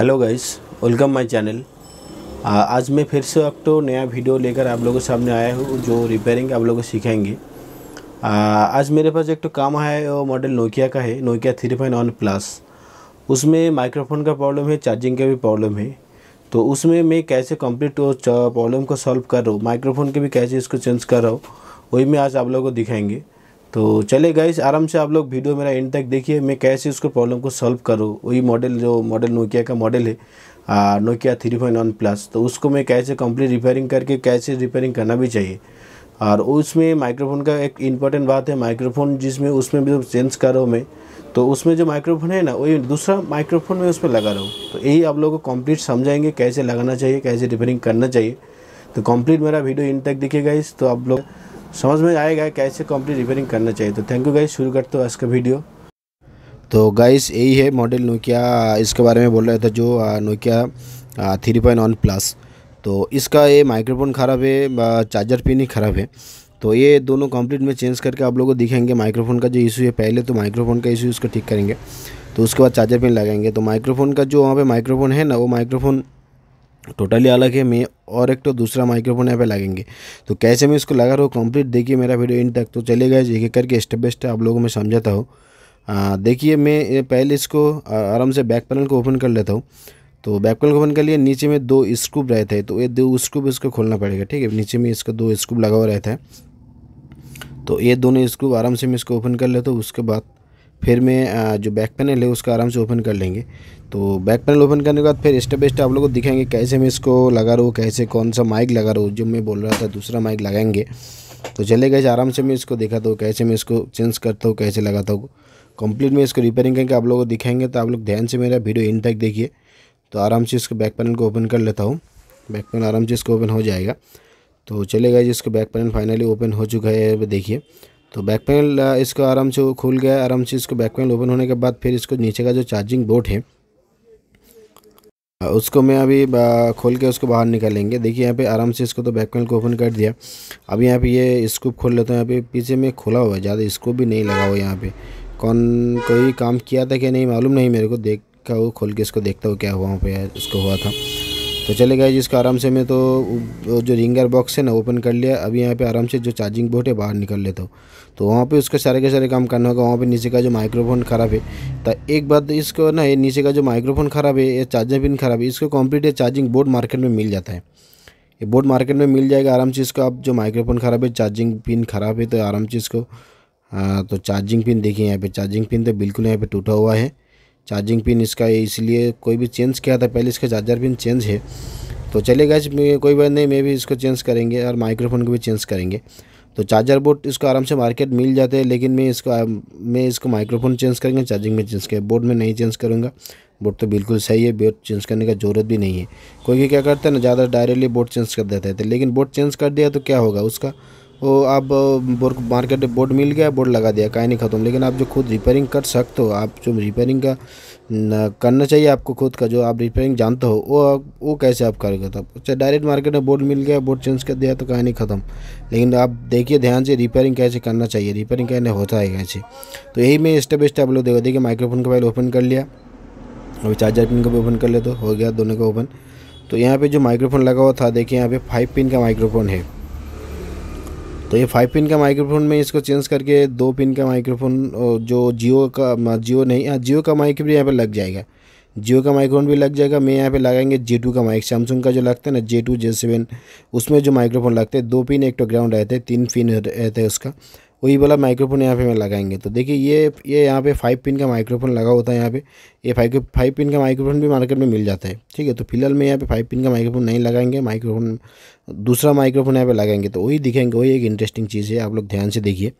hello guys welcome my channel आज मैं फिर से आपको तो नया वीडियो लेकर आप लोगों के सामने आया हूँ जो रिपेयरिंग आप लोगों को सिखाएंगे आज मेरे पास एक तो काम आया है वो मॉडल नोकिया का है नोकिया थ्री फाइन वन प्लस उसमें माइक्रोफोन का प्रॉब्लम है चार्जिंग का भी प्रॉब्लम है तो उसमें मैं कैसे कम्प्लीट प्रॉब्लम को सॉल्व कर रहा हूँ माइक्रोफोन के भी कैसे इसको चेंज कर रहा हूँ वही मैं आज आप लोगों को दिखाएंगे तो चले गाइस आराम से आप लोग वीडियो मेरा एंड तक देखिए मैं कैसे उसको प्रॉब्लम को सॉल्व करूँ वही मॉडल जो मॉडल नोकिया का मॉडल है Nokia three point one plus तो उसको मैं कैसे कंप्लीट रिपेयरिंग करके कैसे रिपेयरिंग करना भी चाहिए और उसमें माइक्रोफोन का एक इम्पॉर्टेंट बात है माइक्रोफोन जिसमें उसमें भी जब चेंज कर रहा हूँ मैं तो उसमें जो माइक्रोफोन है ना वही दूसरा माइक्रोफोन उस उसमें लगा रहा हूँ तो यही आप लोगों को कंप्लीट समझाएंगे कैसे लगाना चाहिए कैसे रिपेयरिंग करना चाहिए तो कंप्लीट मेरा वीडियो इन तक दिखेगा इस तो आप लोग समझ में आएगा कैसे कंप्लीट रिपेयरिंग करना चाहिए तो थैंक यू गाइस शुरू करते हो आज का वीडियो तो गाइस यही है मॉडल नोकिया इसके बारे में बोल रहा था जो Nokia three point one plus तो इसका ये माइक्रोफोन ख़राब है चार्जर पिन ही ख़राब है तो ये दोनों कंप्लीट में चेंज करके आप लोगों को दिखाएंगे माइक्रोफोन का जो इशू है पहले तो माइक्रोफोन का इशू उसको ठीक करेंगे तो उसके बाद चार्जर पिन लगाएंगे तो माइक्रोफोन का जो वहाँ पे माइक्रोफोन है ना वो माइक्रोफोन टोटली अलग है मैं और एक तो दूसरा माइक्रोफोन यहाँ पे लगेंगे तो कैसे मैं इसको लगा रहा हूँ कंप्लीट देखिए मेरा वीडियो एंड तक तो चले गए एक एक करके स्टेप बाय स्टेप आप लोगों में समझाता हूँ देखिए मैं पहले इसको आराम से बैक पैनल को ओपन कर लेता हूँ तो बैक पैनल को ओपन कर लिए नीचे में दो स्क्रूप रहे थे तो ये दो स्क्रूप इसको खोलना पड़ेगा ठीक है नीचे में इसका दो स्क्रूप लगा हुआ रहता है तो ये दोनों स्क्रूप आराम से मैं इसको ओपन कर लेता हूँ उसके बाद फिर मैं जो बैक पैनल है उसका आराम से ओपन कर लेंगे तो बैक पैनल ओपन करने के बाद फिर स्टेप बाई स्टेप आप लोग को दिखाएंगे कैसे मैं इसको लगा रहा हूँ कैसे कौन सा माइक लगा रहा हूँ जो मैं बोल रहा था दूसरा माइक लगाएंगे तो चले गए आराम से मैं इसको दिखाता हूँ कैसे मैं इसको चेंज करता हूँ कैसे लगाता हूँ कंप्लीट में इसको रिपेयरिंग करके आप लोगों को दिखाएंगे तो आप लोग ध्यान से मेरा वीडियो इन तक देखिए तो आराम से इसको बैक पैनल को ओपन कर लेता हूँ बैक पैनल आराम से इसको ओपन हो जाएगा तो चलेगा जिसको बैक पैनल फाइनली ओपन हो चुका है देखिए तो बैक पैनल इसको आराम से खुल गया आराम से इसको बैक पैनल ओपन होने के बाद फिर इसको नीचे का जो चार्जिंग बोर्ड है uh, उसको मैं अभी uh, खोल के उसको बाहर निकालेंगे देखिए यहाँ पे आराम से इसको तो बैक पैनल को ओपन कर दिया अब यहाँ पे ये स्कूप खोल लेता हैं यहाँ पे पीछे में खुला हुआ है ज़्यादा स्कूप भी नहीं लगा हुआ यहाँ पे कौन कोई काम किया था क्या नहीं मालूम नहीं मेरे को देखा वो खोल के इसको देखता हो क्या हुआ वहाँ पे इसको हुआ था तो चले गए जिसका आराम से मैं तो जो रिंगर बॉक्स है ना ओपन कर लिया अभी यहाँ पे आराम से जो चार्जिंग बोर्ड है बाहर निकल लेता हूँ तो वहाँ पे उसका सारे के सारे काम करना होगा वहाँ पे नीचे का जो माइक्रोफोन ख़राब है तो एक बात इसको ना ये नीचे का जो माइक्रोफोन ख़राब है या चार्जर पिन ख़राब है इसको कम्प्लीट ये चार्जिंग बोर्ड मार्केट में मिल जाता है ये बोर्ड मार्केट में मिल जाएगा आराम से इसको आप जो माइक्रोफोन ख़राब है चार्जिंग पिन ख़राब है तो आराम से इसको हाँ, तो चार्जिंग पिन देखिए यहाँ पर चार्जिंग पिन तो बिल्कुल यहाँ पर टूटा हुआ है चार्जिंग पिन इसका इसलिए कोई भी चेंज किया था पहले इसका चार्जर पिन चेंज है तो चलेगा कोई बात नहीं मैं भी इसको चेंज करेंगे और माइक्रोफोन को भी चेंज करेंगे तो चार्जर बोर्ड इसको आराम से मार्केट मिल जाते हैं लेकिन मैं इसको मैं इसको माइक्रोफोन चेंज करेंगे चार्जिंग में चेंज करें बोर्ड में नहीं चेंज करूँगा बोर्ड तो बिल्कुल सही है बोर्ड चेंज करने का ज़रूरत भी नहीं है कोई क्या करता है ना ज़्यादा डायरेक्टली बोर्ड चेंज कर देता है लेकिन बोर्ड चेंज कर दिया तो क्या होगा उसका वो आप बोर्ड मार्केट में बोर्ड मिल गया बोर्ड लगा दिया कहीं नहीं ख़त्म लेकिन आप जो खुद रिपेयरिंग कर सकते हो आप जो रिपेयरिंग का करना चाहिए आपको खुद का जो आप रिपेयरिंग जानते हो वो वो कैसे आप करोगे तब चाहे डायरेक्ट मार्केट में बोर्ड मिल गया बोर्ड चेंज कर दिया तो कहीं नहीं ख़त्म लेकिन आप देखिए ध्यान से रिपेयरिंग कैसे करना चाहिए रिपेयरिंग कैसे होता है कैसे तो यही मैं स्टेप बाई स्टेप लोग देखो देखिए माइक्रोफोन का पहले ओपन कर लिया अभी चार्जर पिन का भी ओपन कर ले तो हो गया दोनों का ओपन तो यहाँ पे जो माइक्रोफोन लगा हुआ था देखिए यहाँ पे फाइव पिन का माइक्रोफोन है तो ये फाइव पिन का माइक्रोफोन में इसको चेंज करके दो पिन का माइक्रोफोन जो जियो का जियो नहीं हाँ जियो का माइक भी यहाँ पर लग जाएगा जियो का माइक्रोफोन भी लग जाएगा मैं यहाँ पे लगाएंगे जे टू का माइक सैमसंग का जो लगता है ना जे टू जे सेवन उसमें जो माइक्रोफोन लगते हैं दो पिन एक तो ग्राउंड रहते हैं तीन पिन रहते हैं उसका वही वाला माइक्रोफोन यहाँ पे मैं लगाएंगे तो देखिए ये ये यहाँ पे फाइव पिन का माइक्रोफोन लगा होता है यहाँ पे ये फाइव फाइव पिन का माइक्रोफोन भी मार्केट में मिल जाता है ठीक है तो फिलहाल मैं यहाँ पे फाइव पिन का माइक्रोफोन नहीं लगाएंगे माइक्रोफोन दूसरा माइक्रोफोन यहाँ पे लगाएंगे तो वही दिखेंगे वही एक इंटरेस्टिंग चीज़ है आप लोग ध्यान से देखिए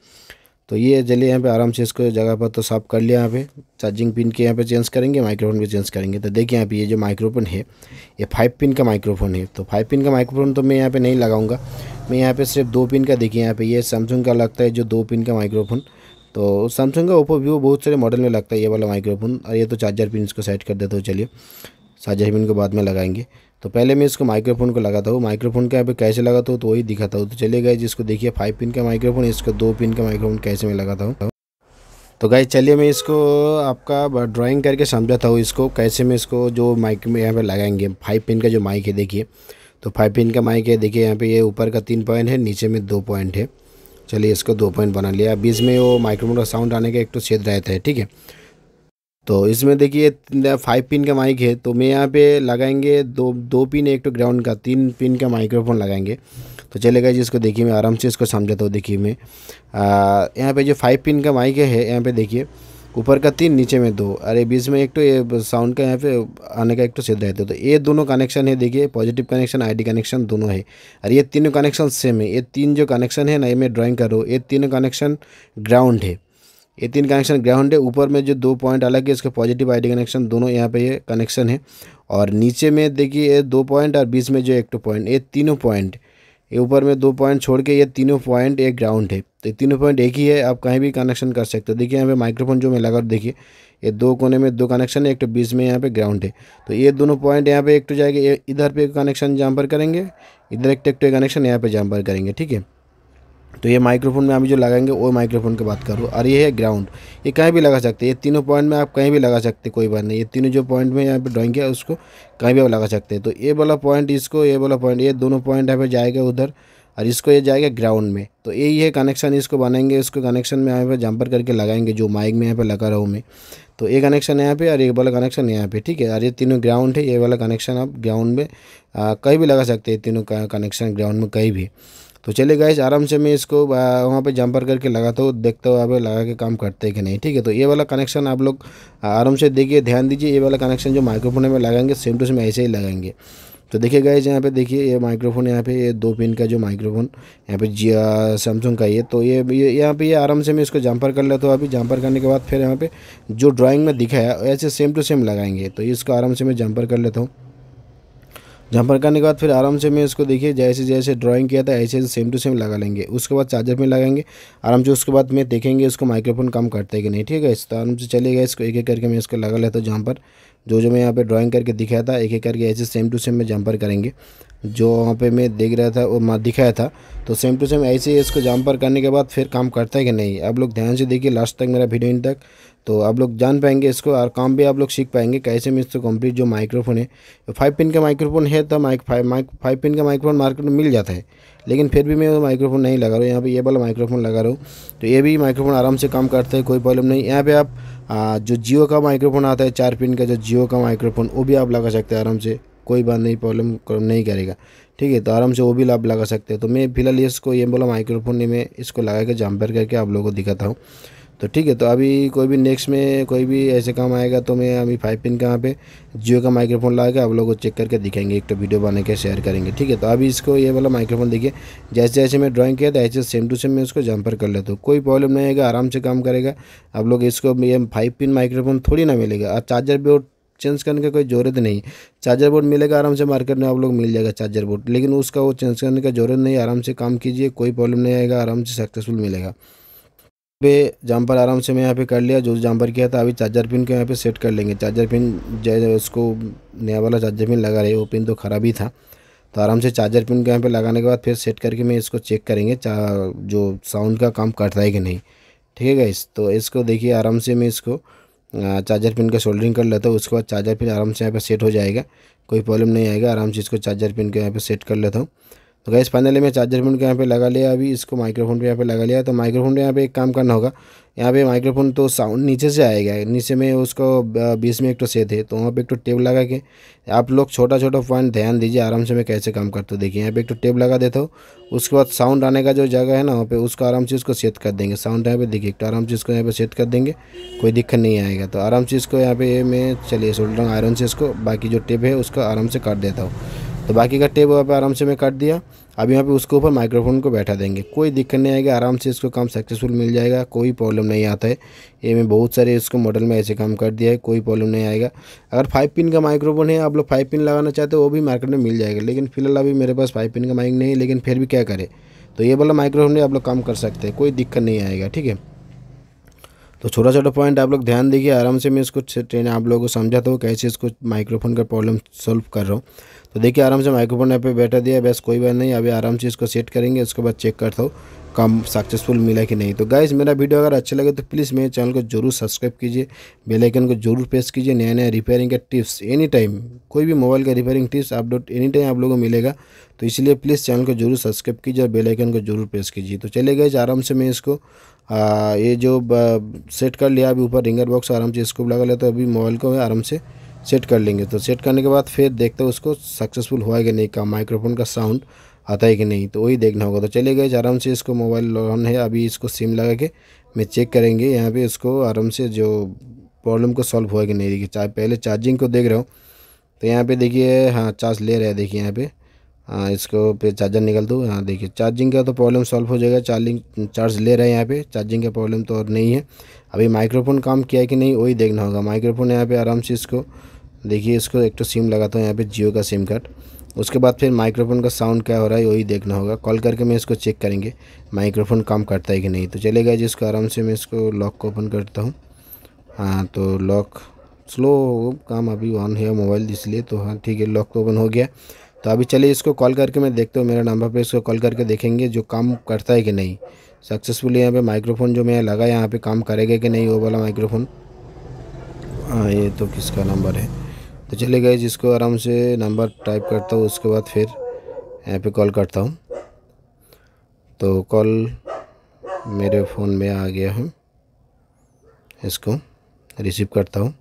तो ये चलिए यहाँ पे आराम से इसको जगह पर तो साफ़ कर लिया यहाँ पे चार्जिंग पिन के यहाँ पे चेंज करेंगे माइक्रोफोन भी चेंज करेंगे तो देखिए यहाँ पे ये जो माइक्रोफोन है ये फाइव पिन का माइक्रोफोन है तो फाइव पिन का माइक्रोफोन तो मैं यहाँ पर नहीं लगाऊंगा मैं यहाँ पे सिर्फ दो पिन का देखिए यहाँ पे ये सैमसंग का लगता है जो दो पिन का माइक्रोफोन तो सैमसंग का ओप्पो वीवो बहुत सारे मॉडल में लगता है ये वाला माइक्रोफोन और ये तो चार्जर पिन इसको सेट कर देता हूँ चलिए चार्जर पिन को बाद में लगाएंगे तो पहले मैं इसको माइक्रोफोन को लगाता हूँ माइक्रोफोन का यहाँ पे कैसे लगाता हूँ तो वही दिखाता हूँ तो चले गए जिसको देखिए फाइव पिन का माइक्रोफोन इसको दो पिन का माइक्रोफोन कैसे मैं लगाता हूँ तो गाइज चलिए मैं इसको आपका ड्राइंग करके समझाता हूँ इसको कैसे मैं इसको जो माइक में यहाँ पे लगाएंगे फाइव पिन का जो माइक है देखिए तो फाइव पिन का माइक है देखिए यहाँ पे ये ऊपर का तीन पॉइंट है नीचे में दो पॉइंट है चलिए इसको दो पॉइंट बना लिया बीच में वो माइक्रोफोन का साउंड आने का एक तो छेद रहता है ठीक है तो इसमें देखिए फाइव पिन का माइक है तो मैं यहाँ पे लगाएंगे दो दो पिन एक तो ग्राउंड का तीन पिन का माइक्रोफोन लगाएंगे तो चलेगा जी इसको देखिए मैं आराम से इसको समझाता हूँ देखिए मैं यहाँ पे जो फाइव पिन का माइक है यहाँ पे देखिए ऊपर का तीन नीचे में दो अरे बीच में एक तो ये साउंड का यहाँ पे आने का एक तो सीधा रहता है तो, तो ये दोनों कनेक्शन है देखिए पॉजिटिव कनेक्शन आईडी कनेक्शन दोनों है और ये तीनों कनेक्शन सेम है ये तीन जो कनेक्शन है ना ये मैं ड्राइंग कर रहा हूँ ये तीनों कनेक्शन ग्राउंड है ये तीन कनेक्शन ग्राउंड है ऊपर में जो दो पॉइंट अलग है इसके पॉजिटिव आई कनेक्शन दोनों यहाँ पे ये कनेक्शन है और नीचे में देखिए ये दो पॉइंट और बीच में जो एक पॉइंट तो ये तीनों पॉइंट ये ऊपर में दो पॉइंट छोड़ के ये तीनों पॉइंट एक ग्राउंड है तो तीनों पॉइंट एक ही है आप कहीं भी कनेक्शन कर सकते हो देखिए यहाँ पे माइक्रोफोन जो मैं लगा देखिए ये दो कोने में दो कनेक्शन है एक तो बीच में यहाँ पे ग्राउंड है तो ये दोनों पॉइंट यहाँ पे एक तो जाएगा इधर पे कनेक्शन जहाँ पर करेंगे इधर एक टेक्टो कनेक्शन यहाँ पे जहाँ पर करेंगे ठीक है तो ये माइक्रोफोन में अभी जो लगाएंगे वो माइक्रोफोन की बात करूँ और ये है ग्राउंड ये कहीं भी लगा सकते हैं ये तीनों पॉइंट में आप कहीं भी लगा सकते कोई बात नहीं ये तीनों जो पॉइंट में यहाँ पे ड्राइंग है उसको कहीं भी आप लगा सकते हैं तो ये वाला पॉइंट इसको ये वाला पॉइंट ये दोनों पॉइंट यहाँ पे जाएगा उधर और इसको ये जाएगा ग्राउंड में तो यही है कनेक्शन इसको बनाएंगे इसको कनेक्शन में यहाँ पे जंपर करके लगाएंगे जो माइक में यहाँ पे लगा रहा हूँ मैं तो ये कनेक्शन यहाँ पे और ये वाला कनेक्शन यहाँ पे ठीक है और ये तीनों ग्राउंड है ये वाला कनेक्शन आप ग्राउंड में कहीं भी लगा सकते हैं तीनों कनेक्शन ग्राउंड में कहीं भी तो चलिए गए आराम से मैं इसको वहाँ पे जंपर करके लगाता हूँ देखता हूँ आप लगा के काम करते हैं कि नहीं ठीक है तो ये वाला कनेक्शन आप लोग आराम से देखिए ध्यान दीजिए ये वाला कनेक्शन जो माइक्रोफोन में लगाएंगे सेम टू सेम ऐसे ही लगाएंगे तो देखिए गए यहाँ पे देखिए ये माइक्रोफोन यहाँ पे ये दो पिन का जो माइक्रोफोन यहाँ पे जी सैमसंग का ये तो ये ये यहाँ पे ये आराम से मैं इसको जंपर कर लेता हूँ अभी जंपर करने के बाद फिर यहाँ पे जो ड्राइंग में दिखाया ऐसे सेम टू सेम लगाएंगे तो इसको आराम से मैं जंपर कर लेता हूँ जम्पर करने के बाद फिर आराम से मैं इसको देखिए जैसे जैसे ड्राइंग किया था ऐसे ऐसे सेम टू सेम लगा लेंगे उसके बाद चार्जर में लगाएंगे आराम से उसके बाद मैं देखेंगे इसको माइक्रोफोन काम करते है कि नहीं ठीक है तो आराम से चलेगा इसको एक एक करके मैं इसको लगा लेता हूँ जहाँ पर जो जो मैं यहाँ पे ड्राॅइंग करके दिखाया था एक एक करके ऐसे सेम टू सेम में जम्पर करेंगे जो वहाँ पर मैं देख रहा था और दिखाया था तो सेम टू सेम ऐसे ही इसको जम्पर करने के बाद फिर काम करता है कि नहीं अब लोग ध्यान से देखिए लास्ट तक मेरा वीडियो इन तक तो आप लोग जान पाएंगे इसको और काम भी आप लोग सीख पाएंगे कैसे में इसको कंप्लीट जो माइक्रोफोन है फाइव पिन का माइक्रोफोन है तो mic five mic five pin का माइक्रोफोन मार्केट में मिल जाता है लेकिन फिर भी मैं वो माइक्रोफोन नहीं लगा रहा हूँ यहाँ पे ये वाला माइक्रोफोन लगा रहा हूँ तो ये भी माइक्रोफोन आराम से काम करता है कोई प्रॉब्लम नहीं यहाँ पर आप जो जियो का माइक्रोफोन आता है चार पिन का जो जियो का माइक्रोफोन वो भी आप लगा सकते हैं आराम से कोई बात नहीं प्रॉब्लम नहीं करेगा ठीक है तो आराम से वो भी आप लगा सकते हैं तो मैं फिलहाल इसको ये बोला माइक्रोफोन में मैं इसको लगा के जम्पर करके आप लोगों को दिखाता हूँ तो ठीक है तो अभी कोई भी नेक्स्ट में कोई भी ऐसे काम आएगा तो मैं अभी फाइव पिन का यहाँ पे जियो का माइक्रोफोन ला के आप लोगों को चेक करके दिखाएंगे एक तो वीडियो बना के शेयर करेंगे ठीक है तो अभी इसको ये वाला माइक्रोफोन देखिए जैसे जैसे मैं ड्राइंग किया था ऐसे सेम टू सेम मैं उसको जम्पर कर लेता हूँ कोई प्रॉब्लम नहीं आएगा आराम से काम करेगा आप लोग इसको ये फाइव पिन माइक्रोफोन थोड़ी ना मिलेगा और चार्जर भी चेंज करने का कोई ज़रूरत नहीं चार्जर बोर्ड मिलेगा आराम से मार्केट में आप लोग मिल जाएगा चार्जर बोर्ड लेकिन उसका वो चेंज करने का ज़रूरत नहीं आराम से काम कीजिए कोई प्रॉब्लम नहीं आएगा आराम से सक्सेसफुल मिलेगा पे जम्पर आराम से मैं यहाँ पे कर लिया जो जम्पर किया था अभी चार्जर पिन को यहाँ पे सेट कर लेंगे चार्जर पिन जय उसको नया वाला चार्जर पिन लगा रहे वो पिन तो ख़राब ही था तो आराम से चार्जर पिन को यहाँ पे लगाने के बाद फिर सेट करके मैं इसको चेक करेंगे जो साउंड का काम करता है कि नहीं ठीक है गाइस तो इसको देखिए आराम से मैं इसको चार्जर पिन का सोल्डरिंग कर लेता हूँ उसके बाद चार्जर पिन आराम से यहाँ पर सेट हो जाएगा कोई प्रॉब्लम नहीं आएगा आराम से इसको चार्जर पिन को यहाँ पर सेट कर लेता हूँ तो गैस फाइनली मैं चार्जर फोन को यहाँ पे लगा लिया अभी इसको माइक्रोफोन पे यहाँ पे लगा लिया तो माइक्रोफोन पे यहाँ पे एक काम करना होगा यहाँ पे माइक्रोफोन तो साउंड नीचे से आएगा नीचे में उसको बीस में एक तो सेट है तो वहाँ पे एक तो टेप लगा के आप लोग छोटा छोटा पॉइंट ध्यान दीजिए आराम से मैं कैसे काम करता हूँ देखिए यहाँ पे एक तो टेप लगा देता हूँ उसके बाद साउंड आने का जो जगह है ना वहाँ पे उसको आराम से उसको सेट कर देंगे साउंड यहाँ पे देखिए एक तो आराम से इसको यहाँ पे सेट कर देंगे कोई दिक्कत नहीं आएगा तो आराम से इसको यहाँ पे मैं चलिए सोल्डर आयरन से इसको बाकी जो टेप है उसको आराम से काट देता हूँ तो बाकी का टेप वहाँ पर आराम से मैं काट दिया अब यहाँ पे उसके ऊपर माइक्रोफोन को बैठा देंगे कोई दिक्कत नहीं आएगी आराम से इसको काम सक्सेसफुल मिल जाएगा कोई प्रॉब्लम नहीं आता है ये मैं बहुत सारे इसको मॉडल में ऐसे काम कर दिया है कोई प्रॉब्लम नहीं आएगा अगर फाइव पिन का माइक्रोफोन है आप लोग फाइव पिन लगाना चाहते हो वो भी मार्केट में मिल जाएगा लेकिन फिलहाल अभी मेरे पास फाइव पिन का माइक नहीं है लेकिन फिर भी क्या करें तो ये वाला माइक्रोफोन में आप लोग काम कर सकते हैं कोई दिक्कत नहीं आएगा ठीक है तो छोटा छोटा पॉइंट आप लोग ध्यान दीजिए आराम से मैं इसको ट्रेन आप लोगों को समझाता हूँ कैसे इसको माइक्रोफोन का प्रॉब्लम सॉल्व कर रहा हूँ तो देखिए आराम से माइक्रोफोन यहाँ पे बैठा दिया बस कोई बात नहीं अभी आराम से इसको सेट करेंगे उसके बाद चेक करता हूँ काम सक्सेसफुल मिला कि नहीं तो गाइज मेरा वीडियो अगर अच्छा लगे तो प्लीज़ मेरे चैनल को जरूर सब्सक्राइब कीजिए बेलाइकन को जरूर प्रेस कीजिए नया नया रिपेयरिंग का टिप्स एनी टाइम कोई भी मोबाइल का repairing tips update any time आप लोगों को मिलेगा तो इसलिए प्लीज़ चैनल को जरूर सब्सक्राइब कीजिए और बेलाइकन को जरूर प्रेस कीजिए तो चले गए आराम से मैं इसको आ, ये जो सेट कर लिया अभी ऊपर रिंगर बॉक्स आराम से इसको लगा लेता तो अभी मोबाइल को आराम से सेट कर लेंगे तो सेट करने के बाद फिर देखते हैं उसको सक्सेसफुल हुआ है कि नहीं का माइक्रोफोन का साउंड आता है कि नहीं तो वही देखना होगा तो चले गए आराम से इसको मोबाइल ऑन है अभी इसको सिम लगा के मैं चेक करेंगे यहाँ पे इसको आराम से जो प्रॉब्लम को सॉल्व हुआ कि नहीं देखिए चाहे पहले चार्जिंग को देख रहा हूँ तो यहाँ पे देखिए हाँ चार्ज ले रहा है देखिए यहाँ पे हाँ इसको पे चार्जर निकल दो हाँ देखिए चार्जिंग का तो प्रॉब्लम सॉल्व हो जाएगा चार्जिंग चार्ज ले रहा है यहाँ पे चार्जिंग का प्रॉब्लम तो और नहीं है अभी माइक्रोफोन काम किया कि नहीं वही देखना होगा माइक्रोफोन यहाँ पे आराम से इसको देखिए इसको एक तो सिम लगाता हूँ यहाँ पे जियो का सिम कार्ड उसके बाद फिर माइक्रोफोन का साउंड क्या हो रहा है वही देखना होगा कॉल करके मैं इसको चेक करेंगे माइक्रोफोन काम करता है कि नहीं तो चलेगा जिसको आराम से मैं इसको लॉक को ओपन करता हूँ हाँ तो लॉक स्लो काम अभी ऑन है मोबाइल इसलिए तो हाँ ठीक है लॉक तो ओपन हो गया तो अभी चलिए इसको कॉल करके मैं देखता हूँ मेरा नंबर पे इसको कॉल करके देखेंगे जो काम करता है कि नहीं सक्सेसफुली यहाँ पे माइक्रोफोन जो मैं लगा यहाँ पे काम करेगा कि नहीं वो वाला माइक्रोफोन हाँ ये तो किसका नंबर है तो चले गए जिसको आराम से नंबर टाइप करता हूँ उसके बाद फिर यहाँ पे कॉल करता हूँ तो कॉल मेरे फ़ोन में आ गया है इसको रिसीव करता हूँ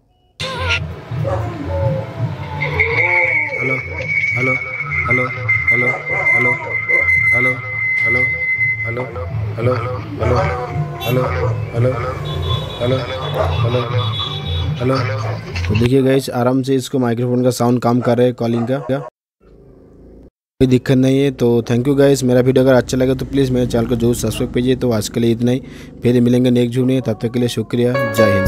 hello hello hello hello hello hello hello hello hello hello hello hello hello hello hello तो देखिए गई आराम से इसको माइक्रोफोन का साउंड काम कर रहे हैं कॉलिंग का कोई दिक्कत नहीं है तो थैंक यू गाइस मेरा वीडियो अगर अच्छा लगे तो प्लीज़ मेरे चैनल को जरूर सब्सक्राइब कीजिए तो आज के लिए इतना ही फिर मिलेंगे नेक्स्ट जूनियर तब तक के लिए शुक्रिया जय हिंद